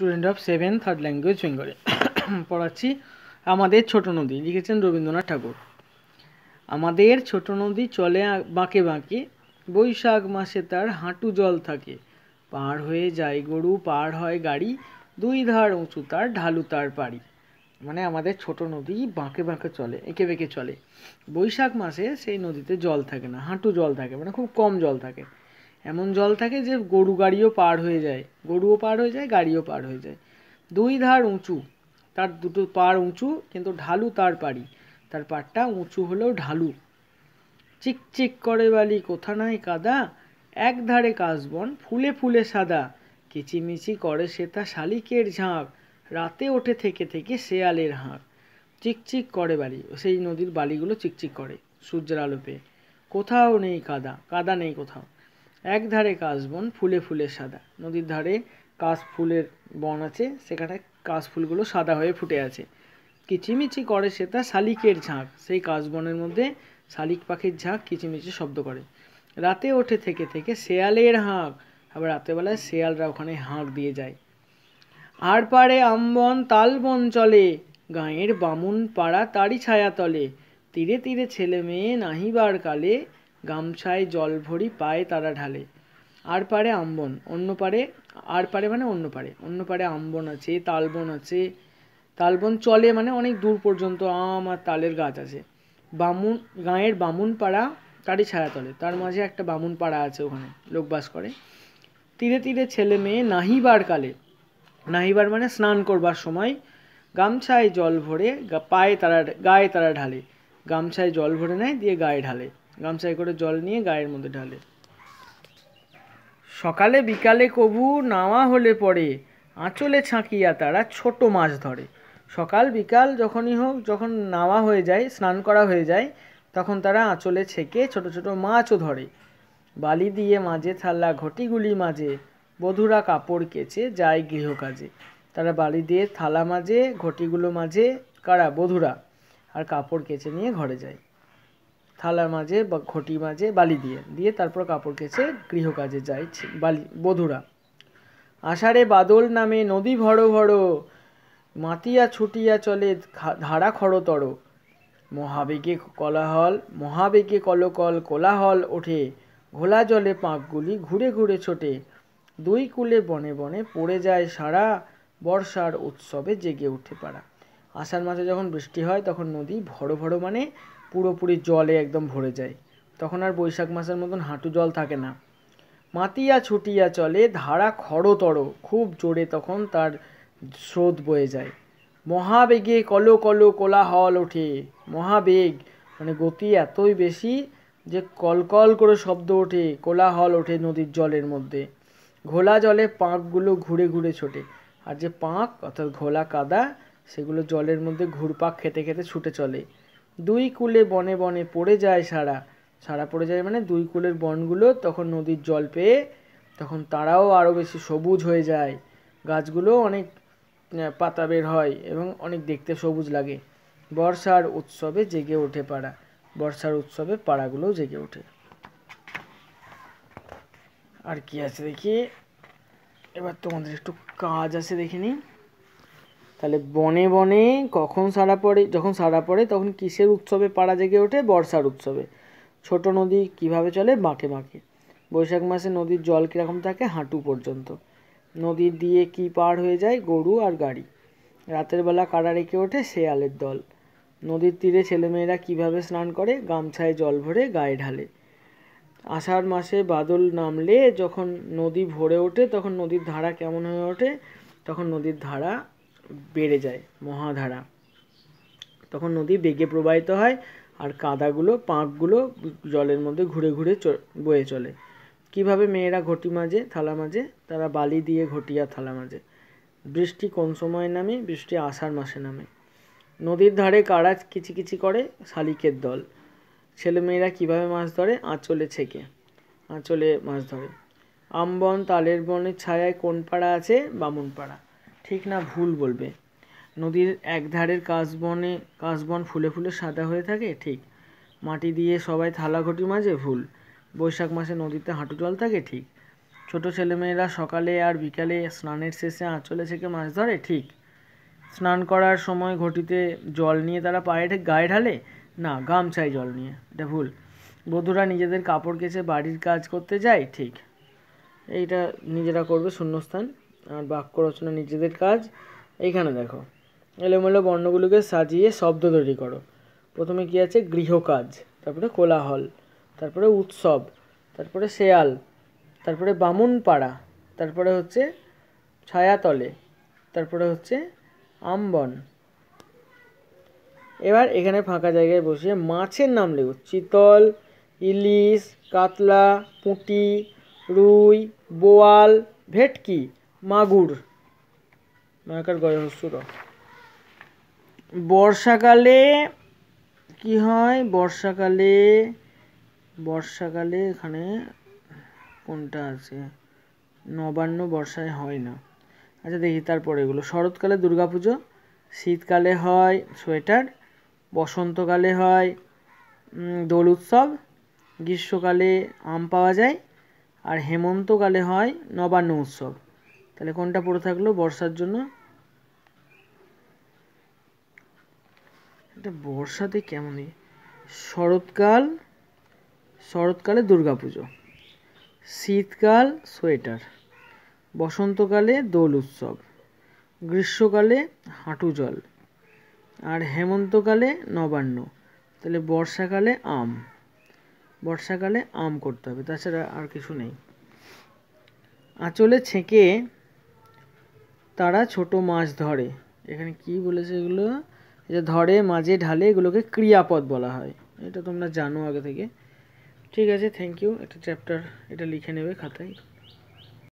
student of seven third language বেঙ্গলে পড়াচ্ছি আমাদের ছোট নদী লিখেছেন রবীন্দ্রনাথ ঠাকুর আমাদের ছোট নদী চলে বাঁকে বাঁকে বৈশাখ মাসে তার হাঁটু জল থাকে পার হয়ে যায় গরু পার হয় গাড়ি দুই ধার উঁচু তার ঢালু তার পাড়ি মানে আমাদের ছোট নদী বাঁকে বাঁকে চলে এঁকে বেঁকে চলে বৈশাখ মাসে সেই নদীতে জল থাকে না হাঁটু জল থাকে মানে খুব কম জল থাকে এমন জল থাকে যে গরু গাড়িও পার হয়ে যায় গরুও পার হয়ে যায় গাড়িও পার হয়ে যায় দুই ধার উঁচু তার দুটো পার উঁচু কিন্তু ঢালু তার পারি তার পাড়টা উঁচু হলেও ঢালু চিকচিক করে বালি কোথা নাই কাদা এক ধারে কাশবন ফুলে ফুলে সাদা কিচিমিচি করে সেতা শালিকের ঝাঁক রাতে ওঠে থেকে থেকে শেয়ালের হাঁক চিকচিক করে বালি সেই নদীর বালিগুলো চিকচিক করে সূর্যের আলো পেয়ে কোথাও নেই কাদা কাদা নেই কোথাও এক ধারে কাশবন ফুলে ফুলে সাদা নদীর ধারে কাশ ফুলের বন আছে সেখানে কাশ ফুলগুলো সাদা হয়ে ফুটে আছে কিচিমিচি করে সে তা শালিকের ঝাঁক সেই কাশবনের মধ্যে শালিক পাখির ঝাঁক কিচিমিচি শব্দ করে রাতে ওঠে থেকে থেকে শেয়ালের হাঁক আবার রাতেবেলায় শেয়ালরা ওখানে হাঁক দিয়ে যায় আর পারে আমবন তালবন চলে গাঁয়ের বামুন পাড়া তারই ছায়া তলে তীরে তীরে ছেলে মেয়ে নাহিবার কালে গামছায় জল ভরি পায়ে তারা ঢালে আর পারে আম্বন অন্য পারে আর পারে মানে অন্য পারে অন্য পারে আম্বন আছে তালবন আছে তালবন চলে মানে অনেক দূর পর্যন্ত আম আর তালের গাছ আছে বামুন গাঁয়ের বামুন পাড়া তারই ছায়া তলে তার মাঝে একটা বামুন পাড়া আছে ওখানে লোক বাস করে তীরে তীরে ছেলে মেয়ে নাহিবার কালে নাহিবার মানে স্নান করবার সময় গামছায় জল ভরে পায়ে তারা গায়ে তারা ঢালে গামছায় জল ভরে নেয় দিয়ে গায়ে ঢালে গামছায় করে জল নিয়ে গায়ের মধ্যে ঢালে সকালে বিকালে কভু নাওয়া হলে পরে আঁচলে ছাঁকিয়া তারা ছোট মাছ ধরে সকাল বিকাল যখনই হোক যখন নাওয়া হয়ে যায় স্নান করা হয়ে যায় তখন তারা আঁচলে ছেঁকে ছোট ছোট মাছও ধরে বালি দিয়ে মাঝে থালা ঘটিগুলি মাঝে বধুরা কাপড় কেচে যায় গৃহকাজে তারা বালি দিয়ে থালা মাঝে ঘটিগুলো মাঝে কারা বধুরা আর কাপড় কেচে নিয়ে ঘরে যায় থালার মাঝে বা ঘটি মাঝে বালি দিয়ে দিয়ে তারপর কাপড় কেচে গৃহকাজে যায় বালি বধূরা আষাঢ়ে বাদল নামে নদী ভরো ভরো মাতিয়া ছুটিয়া চলে ধারা খড়তর মহাবেগে কলাহল মহাবেগে কলকল কোলাহল ওঠে ঘোলা জলে পাঁকগুলি ঘুরে ঘুরে ছোটে দুই কুলে বনে বনে পড়ে যায় সারা বর্ষার উৎসবে জেগে উঠে পারা আষাঢ় মাসে যখন বৃষ্টি হয় তখন নদী ভরো ভরো মানে পুরোপুরি জলে একদম ভরে যায় তখন আর বৈশাখ মাসের মতন হাঁটু জল থাকে না মাতিয়া ছুটিয়া চলে ধারা খড়তর খুব জোরে তখন তার স্রোত বয়ে যায় মহাবেগে কলো কলো কোলাহল ওঠে মহাবেগ মানে গতি এতই বেশি যে কলকল করে শব্দ ওঠে কোলাহল ওঠে নদীর জলের মধ্যে ঘোলা জলে পাঁকগুলো ঘুরে ঘুরে ছোটে আর যে পাঁক অর্থাৎ ঘোলা কাদা সেগুলো জলের মধ্যে ঘুরপাক খেতে খেতে ছুটে চলে দুই কূলে বনে বনে পড়ে যায় সারা সারা পড়ে যায় মানে দুই কূলের বনগুলো তখন নদীর জল পেয়ে তখন তারাও আরও বেশি সবুজ হয়ে যায় গাছগুলো অনেক পাতা বের হয় এবং অনেক দেখতে সবুজ লাগে বর্ষার উৎসবে জেগে ওঠে পাড়া বর্ষার উৎসবে পাড়াগুলোও জেগে ওঠে আর কি আছে দেখি এবার তোমাদের একটু কাজ আছে দেখে নিই তাহলে বনে বনে কখন সারা পড়ে যখন সারা পড়ে তখন কিসের উৎসবে পাড়া জেগে ওঠে বর্ষার উৎসবে ছোট নদী কিভাবে চলে বাঁকে বাঁকে বৈশাখ মাসে নদীর জল কীরকম থাকে হাঁটু পর্যন্ত নদী দিয়ে কি পার হয়ে যায় গরু আর গাড়ি রাতের বেলা কাড়া রেখে ওঠে শেয়ালের দল নদীর তীরে ছেলেমেয়েরা কিভাবে স্নান করে গামছায় জল ভরে গায়ে ঢালে আষাঢ় মাসে বাদল নামলে যখন নদী ভরে ওঠে তখন নদীর ধারা কেমন হয়ে ওঠে তখন নদীর ধারা বেড়ে যায় মহাধারা তখন নদী বেগে প্রবাহিত হয় আর কাদাগুলো পাঁকগুলো জলের মধ্যে ঘুরে ঘুরে বয়ে চলে কিভাবে মেয়েরা ঘটি মাঝে থালা মাঝে তারা বালি দিয়ে ঘটিয়া থালা মাঝে বৃষ্টি কোন সময় নামে বৃষ্টি আষাঢ় মাসে নামে নদীর ধারে কারা কিচি করে শালিকের দল ছেলেমেয়েরা কিভাবে মাছ ধরে আঁচলে ছেঁকে আঁচলে মাছ ধরে আমবন তালের বনের ছায়ায় কোন পাড়া আছে বামুন পাড়া ঠিক না ভুল বলবে নদীর একধারের কাশবনে কাশবন ফুলে ফুলে সাদা হয়ে থাকে ঠিক মাটি দিয়ে সবাই থালা ঘটি মাঝে ভুল বৈশাখ মাসে নদীতে হাঁটু জল থাকে ঠিক ছোট ছেলেমেয়েরা সকালে আর বিকালে স্নানের শেষে আঁচলে ছেঁকে মাছ ধরে ঠিক স্নান করার সময় ঘটিতে জল নিয়ে তারা পায়ে গায়ে ঢালে না গামছায় জল নিয়ে এটা ভুল বধূরা নিজেদের কাপড় কেচে বাড়ির কাজ করতে যায় ঠিক এইটা নিজেরা করবে শূন্যস্থান আর বাক্য রচনা নিজেদের কাজ এইখানে দেখো এলোমেলো বর্ণগুলোকে সাজিয়ে শব্দ তৈরি করো প্রথমে কি আছে গৃহকাজ তারপরে কোলাহল তারপরে উৎসব তারপরে শেয়াল তারপরে বামুনপাড়া তারপরে হচ্ছে ছায়াতলে তারপরে হচ্ছে আমবন এবার এখানে ফাঁকা জায়গায় বসিয়ে মাছের নাম লেখো চিতল ইলিশ কাতলা পুঁটি রুই বোয়াল ভেটকি মাগুর নয়কার গয়হস্যুর বর্ষাকালে কি হয় বর্ষাকালে বর্ষাকালে এখানে কোনটা আছে নবান্ন বর্ষায় হয় না আচ্ছা দেখি তারপরে এগুলো শরৎকালে দুর্গাপুজো শীতকালে হয় সোয়েটার বসন্তকালে হয় দোল উৎসব গ্রীষ্মকালে আম পাওয়া যায় আর হেমন্তকালে হয় নবান্ন উৎসব তাহলে কোনটা পড়ে থাকলো বর্ষার জন্য এটা বর্ষাতে কেমনই শরৎকাল শরৎকালে দুর্গা পুজো শীতকাল সোয়েটার বসন্তকালে দোল উৎসব গ্রীষ্মকালে হাঁটু জল আর হেমন্তকালে নবান্ন তাহলে বর্ষাকালে আম বর্ষাকালে আম করতে হবে তাছাড়া আর কিছু নেই আঁচলে ছেঁকে তারা ছোট মাছ ধরে এখানে কি বলেছে এগুলো যে ধরে মাঝে ঢালে এগুলোকে ক্রিয়াপদ বলা হয় এটা তোমরা জানো আগে থেকে ঠিক আছে থ্যাংক ইউ একটা চ্যাপ্টার এটা লিখে নেবে খাতায়